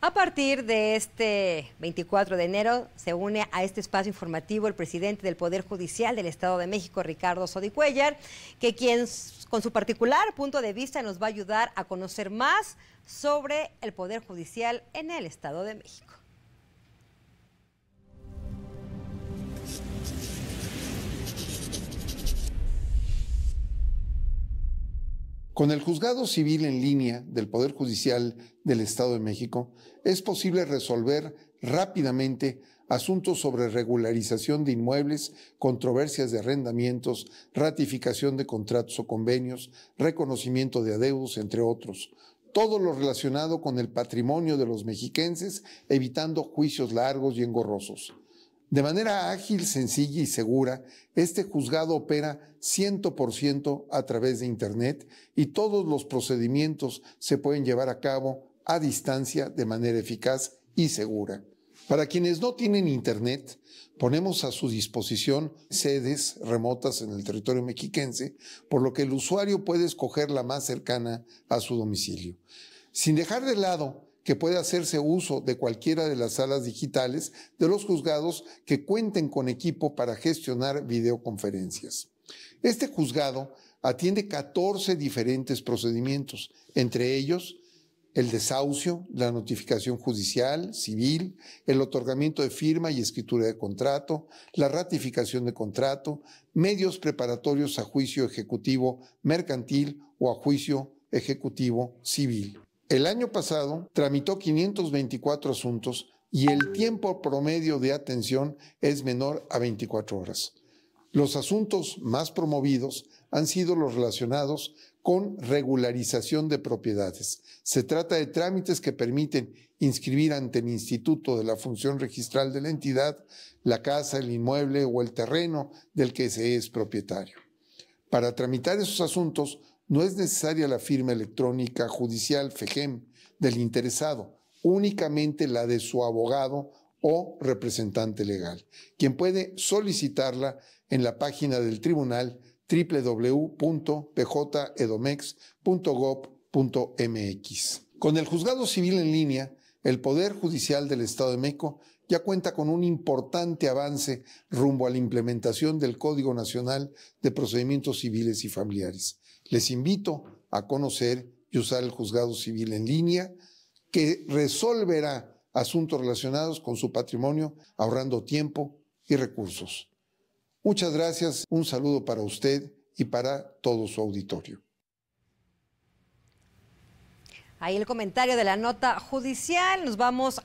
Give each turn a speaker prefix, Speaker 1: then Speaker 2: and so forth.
Speaker 1: A partir de este 24 de enero se une a este espacio informativo el presidente del Poder Judicial del Estado de México, Ricardo Sodicuellar, que quien con su particular punto de vista nos va a ayudar a conocer más sobre el Poder Judicial en el Estado de México.
Speaker 2: Con el juzgado civil en línea del Poder Judicial del Estado de México es posible resolver rápidamente asuntos sobre regularización de inmuebles, controversias de arrendamientos, ratificación de contratos o convenios, reconocimiento de adeudos, entre otros. Todo lo relacionado con el patrimonio de los mexiquenses, evitando juicios largos y engorrosos. De manera ágil, sencilla y segura, este juzgado opera 100% a través de Internet y todos los procedimientos se pueden llevar a cabo a distancia de manera eficaz y segura. Para quienes no tienen Internet, ponemos a su disposición sedes remotas en el territorio mexiquense, por lo que el usuario puede escoger la más cercana a su domicilio. Sin dejar de lado que puede hacerse uso de cualquiera de las salas digitales de los juzgados que cuenten con equipo para gestionar videoconferencias. Este juzgado atiende 14 diferentes procedimientos, entre ellos el desahucio, la notificación judicial, civil, el otorgamiento de firma y escritura de contrato, la ratificación de contrato, medios preparatorios a juicio ejecutivo mercantil o a juicio ejecutivo civil. El año pasado tramitó 524 asuntos y el tiempo promedio de atención es menor a 24 horas. Los asuntos más promovidos han sido los relacionados con regularización de propiedades. Se trata de trámites que permiten inscribir ante el Instituto de la Función Registral de la entidad la casa, el inmueble o el terreno del que se es propietario. Para tramitar esos asuntos, no es necesaria la firma electrónica judicial FEGEM del interesado, únicamente la de su abogado o representante legal, quien puede solicitarla en la página del tribunal www.pjedomex.gov.mx. Con el juzgado civil en línea, el Poder Judicial del Estado de México ya cuenta con un importante avance rumbo a la implementación del Código Nacional de Procedimientos Civiles y Familiares. Les invito a conocer y usar el juzgado civil en línea, que resolverá asuntos relacionados con su patrimonio, ahorrando tiempo y recursos. Muchas gracias, un saludo para usted y para todo su auditorio.
Speaker 1: Ahí el comentario de la nota judicial. Nos vamos a.